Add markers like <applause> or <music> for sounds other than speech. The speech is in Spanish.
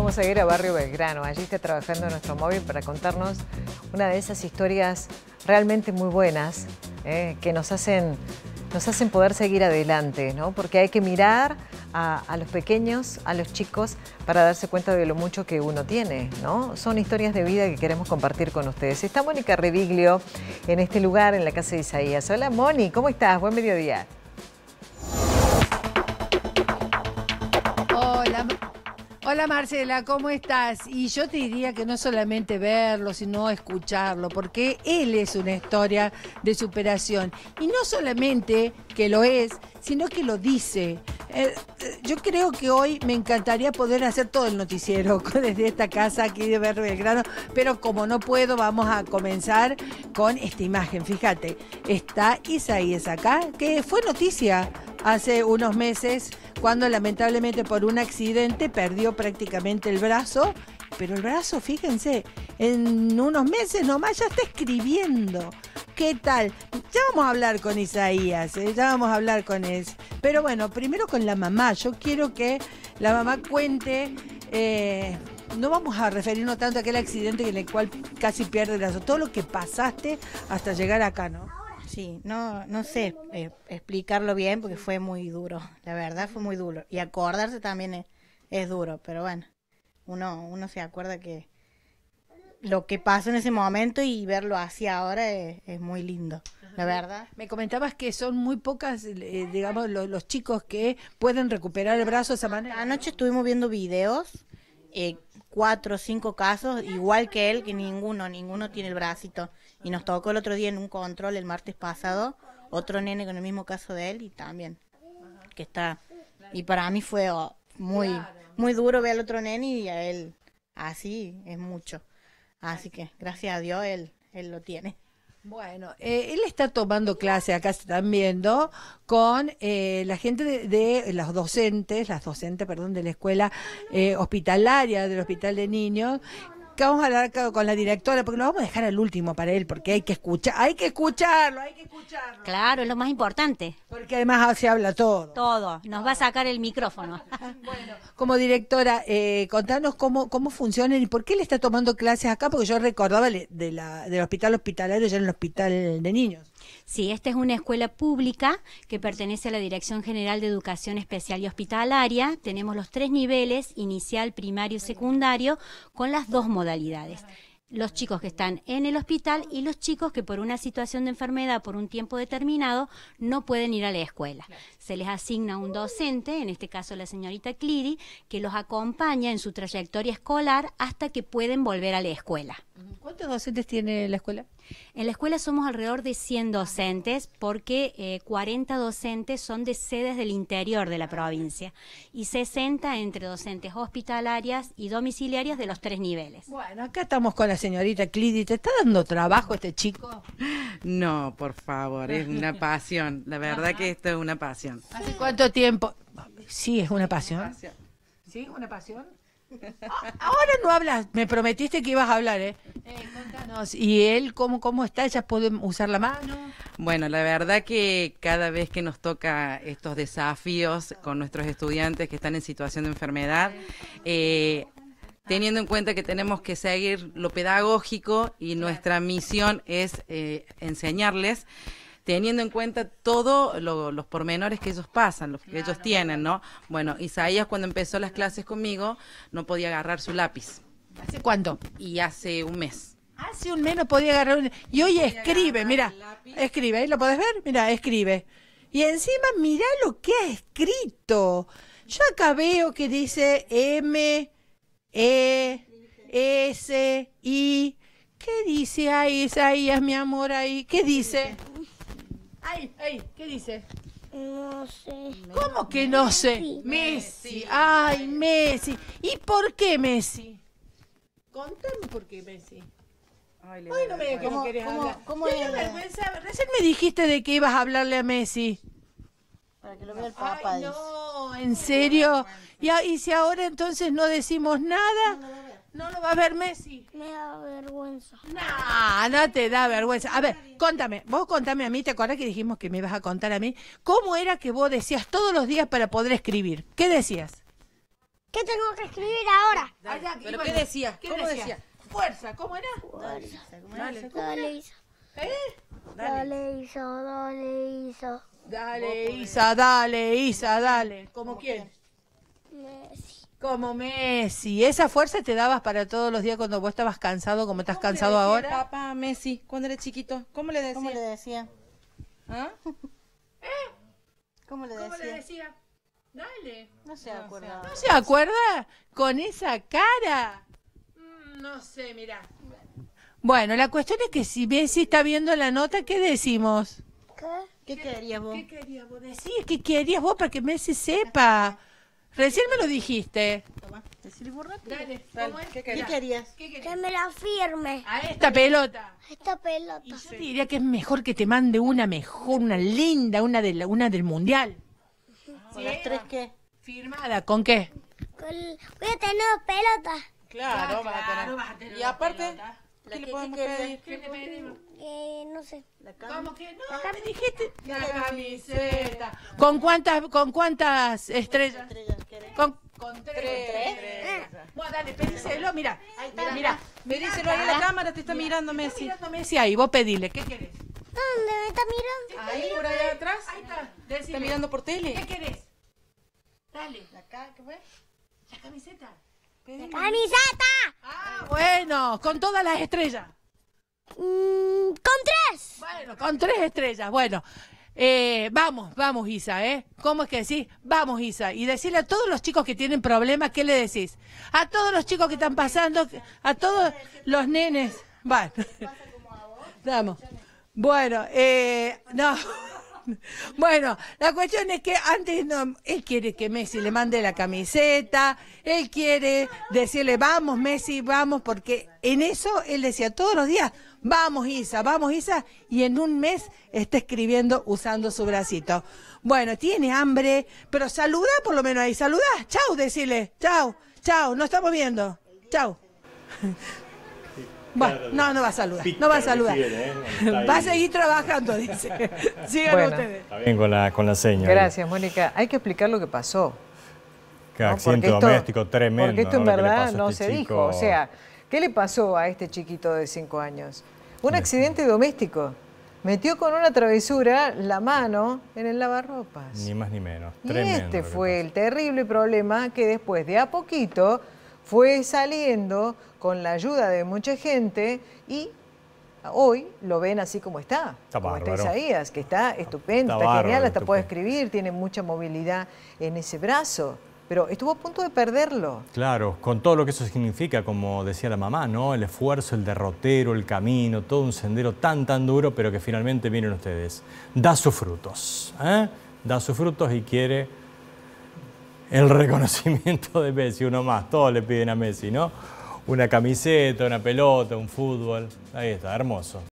Vamos a ir a Barrio Belgrano. Allí está trabajando nuestro móvil para contarnos una de esas historias realmente muy buenas eh, que nos hacen, nos hacen poder seguir adelante, ¿no? Porque hay que mirar a, los pequeños, a los chicos, para darse cuenta de lo mucho que uno tiene, ¿no? Son historias de vida que queremos compartir con ustedes. Está Mónica Reviglio en este lugar, en la Casa de Isaías. Hola, Moni, ¿cómo estás? Buen mediodía. Hola Marcela, ¿cómo estás? Y yo te diría que no solamente verlo, sino escucharlo, porque él es una historia de superación. Y no solamente que lo es, sino que lo dice. Eh, eh, yo creo que hoy me encantaría poder hacer todo el noticiero <laughs> desde esta casa aquí de Berro Grano, pero como no puedo, vamos a comenzar con esta imagen. Fíjate, está Isaías acá, que fue noticia hace unos meses cuando lamentablemente por un accidente perdió prácticamente el brazo, pero el brazo, fíjense, en unos meses nomás ya está escribiendo. ¿Qué tal? Ya vamos a hablar con Isaías, eh, ya vamos a hablar con él. Pero bueno, primero con la mamá. Yo quiero que la mamá cuente... Eh, no vamos a referirnos tanto a aquel accidente en el cual casi pierde el brazo, todo lo que pasaste hasta llegar acá, ¿no? Sí, no, no sé eh, explicarlo bien porque fue muy duro, la verdad fue muy duro. Y acordarse también es, duro, pero bueno, uno, uno se acuerda que lo que pasó en ese momento y verlo así ahora es, muy lindo, la verdad. Me comentabas que son muy pocas, eh, digamos, los, chicos que pueden recuperar el brazo de esa manera. Anoche estuvimos viendo videos eh, cuatro o cinco casos, igual que él, que ninguno, ninguno tiene el bracito. Y nos tocó el otro día en un control, el martes pasado, otro nene con el mismo caso de él y también, que está... Y para mí fue oh, muy, muy duro ver al otro nene y a él así, es mucho. Así que, gracias a Dios, él, él lo tiene. Bueno, eh, él está tomando clase, acá se están viendo, con eh, la gente de, los docentes, las docentes, perdón, de la escuela eh, hospitalaria, del hospital de niños, que vamos a hablar con la directora, porque lo vamos a dejar al último para él, porque hay que escuchar, hay que escucharlo, hay que escucharlo. Claro, es lo más importante. Porque además se habla todo. Todo, nos va a sacar el micrófono. <laughs> bueno, como directora, eh, contanos cómo, cómo y por qué le está tomando clases acá, porque yo recordaba de la, del hospital hospitalario, ya en el hospital de niños. Sí, esta es una escuela pública que pertenece a la Dirección General de Educación Especial y Hospitalaria. Tenemos los tres niveles, inicial, primario y secundario, con las dos modalidades los chicos que están en el hospital y los chicos que por una situación de enfermedad por un tiempo determinado no pueden ir a la escuela. Se les asigna un docente, en este caso la señorita Clidi, que los acompaña en su trayectoria escolar hasta que pueden volver a la escuela. ¿Cuántos docentes tiene la escuela? En la escuela somos alrededor de 100 docentes porque 40 eh, docentes son de sedes del interior de la ah, provincia y 60 entre docentes hospitalarias y domiciliarias de los tres niveles. Bueno, acá estamos con la señorita Clidi. ¿Te está dando trabajo este chico? No, por favor, es una <laughs> pasión. La verdad que esto es una pasión. ¿Hace cuánto tiempo? Sí, es una pasión. ¿Sí? ¿Una pasión? Ahora no hablas, me prometiste que ibas a hablar, ¿eh? eh ¿Y él cómo, cómo está? ¿Ya pueden usar la mano? Bueno, la verdad que cada vez que nos toca estos desafíos con nuestros estudiantes que están en situación de enfermedad, eh, teniendo en cuenta que tenemos que seguir lo pedagógico y nuestra misión es eh, enseñarles, teniendo en cuenta todos los pormenores que ellos pasan, los que ellos tienen, ¿no? Bueno, Isaías cuando empezó las clases conmigo no podía agarrar su lápiz. ¿Hace cuánto? Y hace un mes. Hace un mes no podía agarrar un... Y hoy escribe, mira, escribe, ahí ¿eh? ¿lo podés ver? Mira, escribe. Y encima mira lo que ha escrito. Yo acá veo que dice M, E, S, I. ¿Qué dice ahí, Isaías, mi amor, ahí? ¿Qué dice? Ay, ay, ¿qué dice? No sé. ¿Cómo que no sé? Messi. Ay, Messi. ¿Y por qué Messi? Contame por qué Messi. Ay, no me cómo, querés hablar. ¿Cómo es vergüenza. Recién me dijiste de que ibas a hablarle a Messi. Para que lo vea el papá. Ay, no, ¿en serio? ¿Y, si ahora entonces no decimos nada? No lo va a ver Messi. Me da vergüenza. No, no te da vergüenza. A ver, contame, vos contame a mí, ¿te acuerdas que dijimos que me ibas a contar a mí? ¿Cómo era que vos decías todos los días para poder escribir? ¿Qué decías? ¿Qué tengo que escribir ahora? ¿Pero qué decías? ¿Cómo decías? Fuerza, ¿cómo era? Dale, Isa. ¿Eh? Dale. dale, Isa, dale, Isa. Dale, Isa, dale, Isa, dale. ¿Cómo quién? Messi. Como Messi. ¿Esa fuerza te dabas para todos los días cuando vos estabas cansado, como estás cansado ahora? Papá, Messi, cuando era chiquito, ¿cómo le decía? ¿Cómo le decía? ¿Ah? <laughs> ¿Eh? ¿Cómo le decía? Dale. No se acuerda. ¿No se acuerda? Con esa cara. Mm, no sé, mirá. Bueno, la cuestión es que si Messi está viendo la nota, ¿qué decimos? ¿Qué? ¿Qué, querías vos? ¿Qué querías vos? Decir, ¿qué querías vos para que Messi sepa? Recién me lo dijiste. ¿Qué, querías? Que me la firme. A esta pelota. esta pelota. Y yo diría que es mejor que te mande una mejor, una linda, una, de la, una del mundial. ¿Con ¿Las tres qué? Firmada, ¿con qué? Con, voy a tener dos pelotas. Claro, ah, vas a tener. y aparte, ¿qué le podemos pedir? ¿Qué le pedimos? Eh, no sé. La ¿Cómo que no? La me dijiste. La camiseta. ¿Con cuántas, con cuántas estrellas? estrellas con, con tres. tres. Ah. Bueno, dale, pedíselo, mira. Ahí está, mira. Pedíselo ahí en la cámara, te está mirando Messi. Está mirando Messi ahí, vos pedile, ¿qué querés? ¿Dónde me está mirando? Ahí, por allá atrás. Ahí está. Decime. ¿Está mirando por tele? ¿Qué querés? Dale. ¿La, ¿qué fue? la camiseta. ¡La camiseta! Ah, bueno, con todas las estrellas. Mm, con tres. Bueno, con tres estrellas. Bueno, eh, vamos, vamos, Isa, ¿eh? ¿Cómo es que decís? Vamos, Isa. Y decirle a todos los chicos que tienen problemas, ¿qué le decís? A todos los chicos que están pasando, a todos los nenes. Bueno. <laughs> Vamos. Bueno, eh, no. <laughs> Bueno, la cuestión es que antes él quiere que Messi le mande la camiseta, él quiere decirle, vamos Messi, vamos, porque en eso él decía todos los días, vamos Isa, vamos Isa, y en un mes está escribiendo usando su bracito. Bueno, tiene hambre, pero saluda por lo menos ahí, saluda, chau, decirle, chau, chau, nos estamos viendo, chau. <laughs> no, no va a saludar, no va a saludar. ¿eh? Va a seguir trabajando, dice. <laughs> Sigan ustedes. Está bien con la, con Gracias, Mónica. Hay que explicar lo que pasó. accidente doméstico tremendo. Porque esto en verdad no este se dijo. O sea, ¿qué le pasó a este chiquito de cinco años? Un accidente doméstico. Metió con una travesura la mano en el lavarropas. Ni más ni menos. Tremendo y este fue el terrible problema que después de a poquito fue saliendo con la ayuda de mucha gente y hoy lo ven así como está, está como está Isaías, que está estupendo, está, genial, hasta puede escribir, tiene mucha movilidad en ese brazo. Pero estuvo a punto de perderlo. Claro, con todo lo que eso significa, como decía la mamá, ¿no? El esfuerzo, el derrotero, el camino, todo un sendero tan, tan duro, pero que finalmente, miren ustedes, da sus frutos. ¿eh? Da sus frutos y quiere el reconocimiento de Messi, uno más, todos le piden a Messi, ¿no? Una camiseta, una pelota, un fútbol, ahí está, hermoso.